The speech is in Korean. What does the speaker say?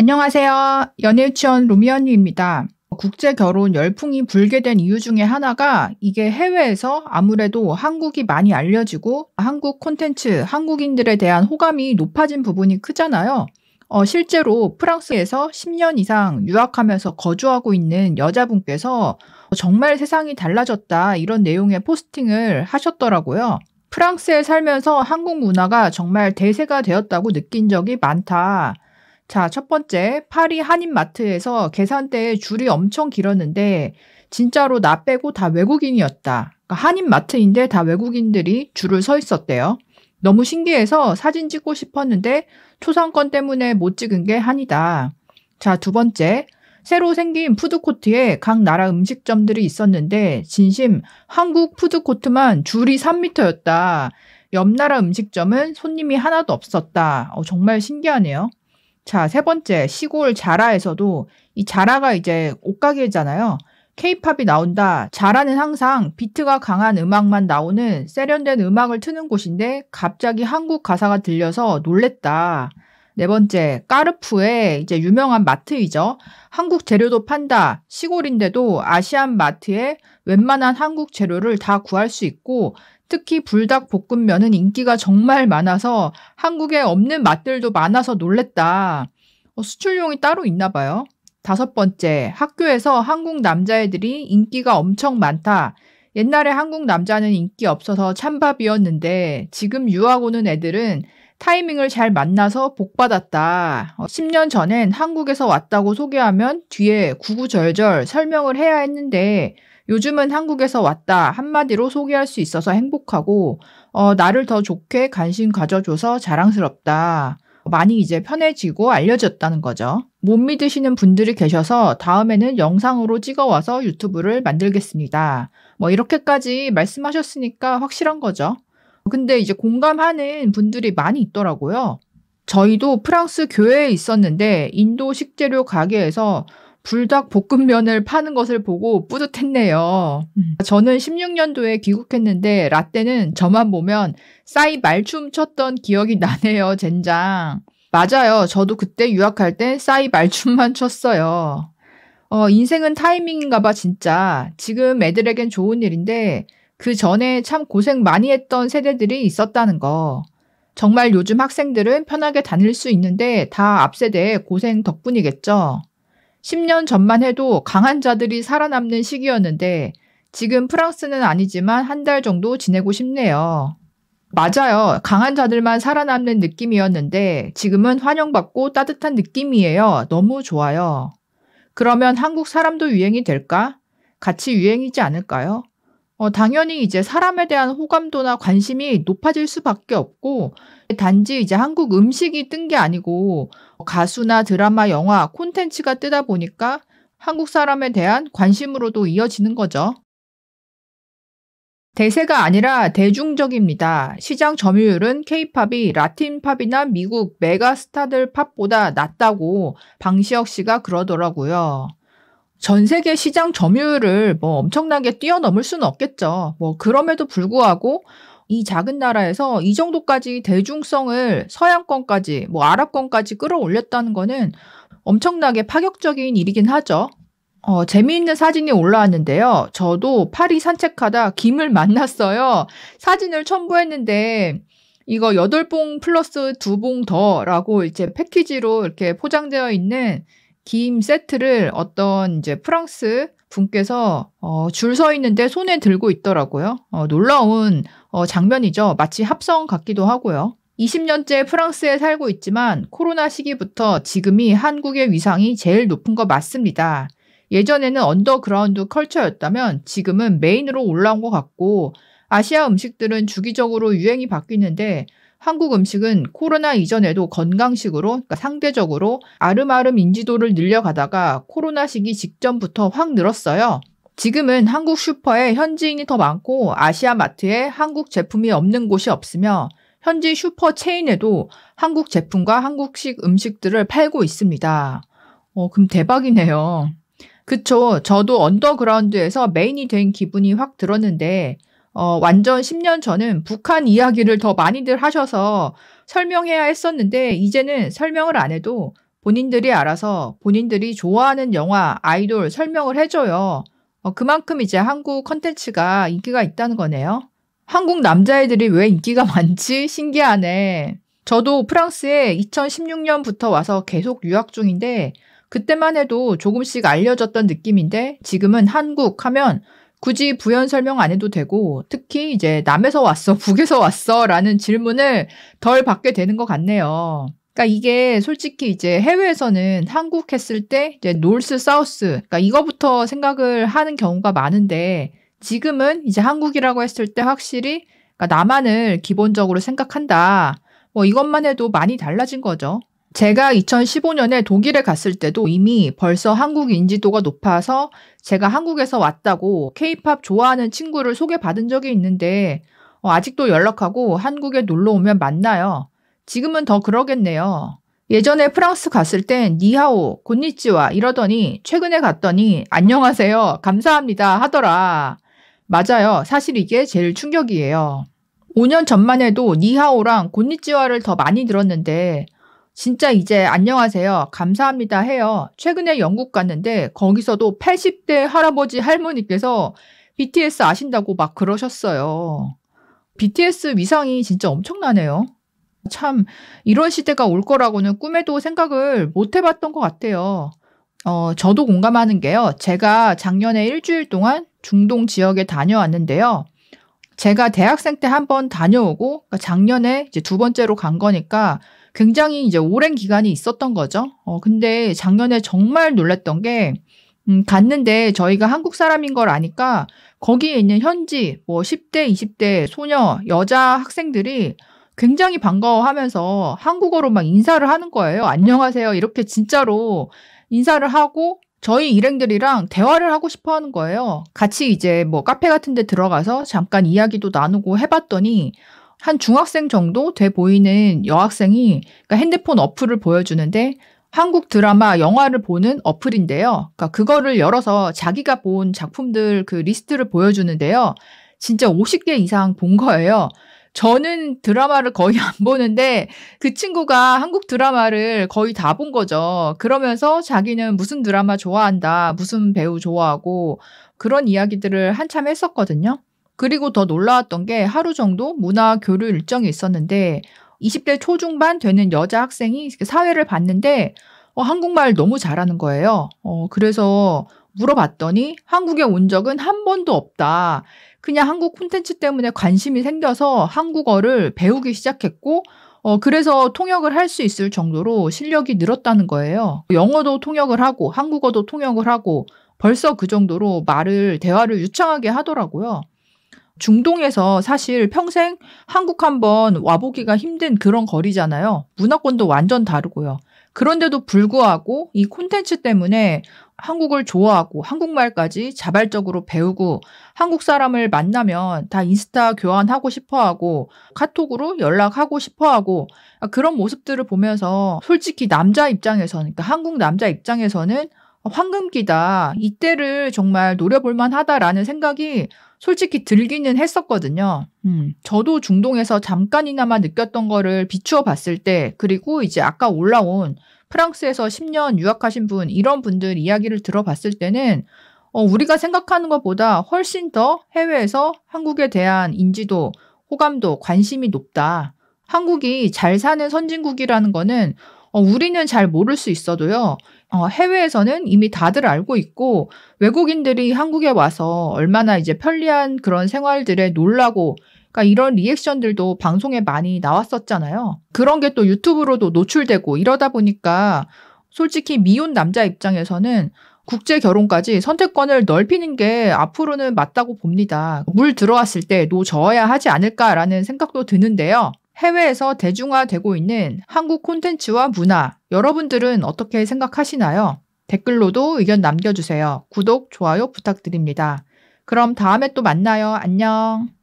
안녕하세요. 연예유치원 루미언니입니다. 국제 결혼 열풍이 불게 된 이유 중에 하나가 이게 해외에서 아무래도 한국이 많이 알려지고 한국 콘텐츠, 한국인들에 대한 호감이 높아진 부분이 크잖아요. 어, 실제로 프랑스에서 10년 이상 유학하면서 거주하고 있는 여자분께서 정말 세상이 달라졌다 이런 내용의 포스팅을 하셨더라고요. 프랑스에 살면서 한국 문화가 정말 대세가 되었다고 느낀 적이 많다. 자, 첫 번째, 파리 한인마트에서 계산대에 줄이 엄청 길었는데, 진짜로 나 빼고 다 외국인이었다. 그러니까 한인마트인데 다 외국인들이 줄을 서 있었대요. 너무 신기해서 사진 찍고 싶었는데, 초상권 때문에 못 찍은 게 한이다. 자, 두 번째, 새로 생긴 푸드코트에 각 나라 음식점들이 있었는데, 진심 한국 푸드코트만 줄이 3미터였다. 옆 나라 음식점은 손님이 하나도 없었다. 어, 정말 신기하네요. 자, 세 번째 시골 자라에서도 이 자라가 이제 옷가게잖아요. 케이팝이 나온다. 자라는 항상 비트가 강한 음악만 나오는 세련된 음악을 트는 곳인데 갑자기 한국 가사가 들려서 놀랬다. 네 번째, 까르푸의 이제 유명한 마트이죠. 한국 재료도 판다. 시골인데도 아시안 마트에 웬만한 한국 재료를 다 구할 수 있고 특히 불닭 볶음면은 인기가 정말 많아서 한국에 없는 맛들도 많아서 놀랬다. 어, 수출용이 따로 있나 봐요. 다섯 번째, 학교에서 한국 남자애들이 인기가 엄청 많다. 옛날에 한국 남자는 인기 없어서 찬밥이었는데 지금 유학 오는 애들은 타이밍을 잘 만나서 복 받았다. 10년 어, 전엔 한국에서 왔다고 소개하면 뒤에 구구절절 설명을 해야 했는데 요즘은 한국에서 왔다 한마디로 소개할 수 있어서 행복하고 어, 나를 더 좋게 관심 가져줘서 자랑스럽다. 많이 이제 편해지고 알려졌다는 거죠. 못 믿으시는 분들이 계셔서 다음에는 영상으로 찍어와서 유튜브를 만들겠습니다. 뭐 이렇게까지 말씀하셨으니까 확실한 거죠. 근데 이제 공감하는 분들이 많이 있더라고요. 저희도 프랑스 교회에 있었는데 인도 식재료 가게에서 불닭 볶음면을 파는 것을 보고 뿌듯했네요. 음. 저는 16년도에 귀국했는데 라떼는 저만 보면 싸이 말춤 췄던 기억이 나네요, 젠장. 맞아요. 저도 그때 유학할 땐 싸이 말춤만 췄어요. 어, 인생은 타이밍인가 봐, 진짜. 지금 애들에겐 좋은 일인데 그 전에 참 고생 많이 했던 세대들이 있었다는 거. 정말 요즘 학생들은 편하게 다닐 수 있는데 다 앞세대의 고생 덕분이겠죠. 10년 전만 해도 강한 자들이 살아남는 시기였는데 지금 프랑스는 아니지만 한 달 정도 지내고 싶네요. 맞아요. 강한 자들만 살아남는 느낌이었는데 지금은 환영받고 따뜻한 느낌이에요. 너무 좋아요. 그러면 한국 사람도 유행이 될까? 같이 유행이지 않을까요? 어, 당연히 이제 사람에 대한 호감도나 관심이 높아질 수밖에 없고, 단지 이제 한국 음식이 뜬 게 아니고, 가수나 드라마, 영화, 콘텐츠가 뜨다 보니까 한국 사람에 대한 관심으로도 이어지는 거죠. 대세가 아니라 대중적입니다. 시장 점유율은 케이팝이 라틴팝이나 미국 메가스타들 팝보다 낮다고 방시혁 씨가 그러더라고요. 전 세계 시장 점유율을 뭐 엄청나게 뛰어넘을 수는 없겠죠. 뭐 그럼에도 불구하고 이 작은 나라에서 이 정도까지 대중성을 서양권까지 뭐 아랍권까지 끌어올렸다는 거는 엄청나게 파격적인 일이긴 하죠. 어, 재미있는 사진이 올라왔는데요. 저도 파리 산책하다 김을 만났어요. 사진을 첨부했는데 이거 8봉 플러스 2봉 더라고 이제 패키지로 이렇게 포장되어 있는 김 세트를 어떤 이제 프랑스 분께서 어, 줄서 있는데 손에 들고 있더라고요. 어, 놀라운 어, 장면이죠. 마치 합성 같기도 하고요. 20년째 프랑스에 살고 있지만 코로나 시기부터 지금이 한국의 위상이 제일 높은 거 맞습니다. 예전에는 언더그라운드 컬처였다면 지금은 메인으로 올라온 것 같고 아시아 음식들은 주기적으로 유행이 바뀌는데 한국 음식은 코로나 이전에도 건강식으로 그러니까 상대적으로 아름아름 인지도를 늘려가다가 코로나 시기 직전부터 확 늘었어요. 지금은 한국 슈퍼에 현지인이 더 많고 아시아 마트에 한국 제품이 없는 곳이 없으며 현지 슈퍼 체인에도 한국 제품과 한국식 음식들을 팔고 있습니다. 어, 그럼 대박이네요. 그쵸. 저도 언더그라운드에서 메인이 된 기분이 확 들었는데 어, 완전 10년 전은 북한 이야기를 더 많이들 하셔서 설명해야 했었는데 이제는 설명을 안 해도 본인들이 알아서 본인들이 좋아하는 영화, 아이돌 설명을 해줘요. 어, 그만큼 이제 한국 컨텐츠가 인기가 있다는 거네요. 한국 남자애들이 왜 인기가 많지? 신기하네. 저도 프랑스에 2016년부터 와서 계속 유학 중인데 그때만 해도 조금씩 알려졌던 느낌인데 지금은 한국 하면 굳이 부연 설명 안 해도 되고 특히 이제 남에서 왔어, 북에서 왔어라는 질문을 덜 받게 되는 것 같네요. 그러니까 이게 솔직히 이제 해외에서는 한국 했을 때 이제 노스 사우스 그러니까 이거부터 생각을 하는 경우가 많은데 지금은 이제 한국이라고 했을 때 확실히 그러니까 남한을 기본적으로 생각한다. 뭐 이것만 해도 많이 달라진 거죠. 제가 2015년에 독일에 갔을 때도 이미 벌써 한국 인지도가 높아서 제가 한국에서 왔다고 케이팝 좋아하는 친구를 소개받은 적이 있는데 어, 아직도 연락하고 한국에 놀러 오면 만나요. 지금은 더 그러겠네요. 예전에 프랑스 갔을 땐 니하오, 곤니찌와 이러더니 최근에 갔더니 안녕하세요, 감사합니다 하더라. 맞아요. 사실 이게 제일 충격이에요. 5년 전만 해도 니하오랑 곤니찌와를 더 많이 들었는데 진짜 이제 안녕하세요. 감사합니다 해요. 최근에 영국 갔는데 거기서도 80대 할아버지 할머니께서 BTS 아신다고 막 그러셨어요. BTS 위상이 진짜 엄청나네요. 참 이런 시대가 올 거라고는 꿈에도 생각을 못 해봤던 것 같아요. 어, 저도 공감하는 게요. 제가 작년에 일주일 동안 중동 지역에 다녀왔는데요. 제가 대학생 때 한 번 다녀오고 그러니까 작년에 이제 두 번째로 간 거니까 굉장히 이제 오랜 기간이 있었던 거죠. 어, 근데 작년에 정말 놀랐던 게, 음, 갔는데 저희가 한국 사람인 걸 아니까 거기에 있는 현지 뭐 10대, 20대 소녀, 여자 학생들이 굉장히 반가워하면서 한국어로 막 인사를 하는 거예요. 안녕하세요. 이렇게 진짜로 인사를 하고 저희 일행들이랑 대화를 하고 싶어 하는 거예요. 같이 이제 뭐 카페 같은 데 들어가서 잠깐 이야기도 나누고 해봤더니 한 중학생 정도 돼 보이는 여학생이 그러니까 핸드폰 어플을 보여주는데 한국 드라마, 영화를 보는 어플인데요. 그러니까 그거를 열어서 자기가 본 작품들 그 리스트를 보여주는데요. 진짜 50개 이상 본 거예요. 저는 드라마를 거의 안 보는데 그 친구가 한국 드라마를 거의 다 본 거죠. 그러면서 자기는 무슨 드라마 좋아한다, 무슨 배우 좋아하고 그런 이야기들을 한참 했었거든요. 그리고 더 놀라웠던 게 하루 정도 문화 교류 일정이 있었는데 20대 초중반 되는 여자 학생이 사회를 봤는데 어, 한국말 너무 잘하는 거예요. 어, 그래서 물어봤더니 한국에 온 적은 한 번도 없다. 그냥 한국 콘텐츠 때문에 관심이 생겨서 한국어를 배우기 시작했고, 어, 그래서 통역을 할 수 있을 정도로 실력이 늘었다는 거예요. 영어도 통역을 하고, 한국어도 통역을 하고, 벌써 그 정도로 말을, 대화를 유창하게 하더라고요. 중동에서 사실 평생 한국 한번 와보기가 힘든 그런 거리잖아요. 문화권도 완전 다르고요. 그런데도 불구하고 이 콘텐츠 때문에 한국을 좋아하고 한국말까지 자발적으로 배우고 한국 사람을 만나면 다 인스타 교환하고 싶어 하고 카톡으로 연락하고 싶어 하고 그런 모습들을 보면서 솔직히 남자 입장에서는, 그러니까 한국 남자 입장에서는 황금기다. 이때를 정말 노려볼 만하다라는 생각이 솔직히 들기는 했었거든요. 음, 저도 중동에서 잠깐이나마 느꼈던 거를 비추어 봤을 때, 그리고 이제 아까 올라온 프랑스에서 10년 유학하신 분, 이런 분들 이야기를 들어봤을 때는, 어, 우리가 생각하는 것보다 훨씬 더 해외에서 한국에 대한 인지도, 호감도, 관심이 높다. 한국이 잘 사는 선진국이라는 거는 어, 우리는 잘 모를 수 있어도요. 어, 해외에서는 이미 다들 알고 있고 외국인들이 한국에 와서 얼마나 이제 편리한 그런 생활들에 놀라고 그러니까 이런 리액션들도 방송에 많이 나왔었잖아요. 그런 게 또 유튜브로도 노출되고 이러다 보니까 솔직히 미혼 남자 입장에서는 국제 결혼까지 선택권을 넓히는 게 앞으로는 맞다고 봅니다. 물 들어왔을 때 노 저어야 하지 않을까라는 생각도 드는데요. 해외에서 대중화되고 있는 한국 콘텐츠와 문화, 여러분들은 어떻게 생각하시나요? 댓글로도 의견 남겨주세요. 구독, 좋아요 부탁드립니다. 그럼 다음에 또 만나요. 안녕.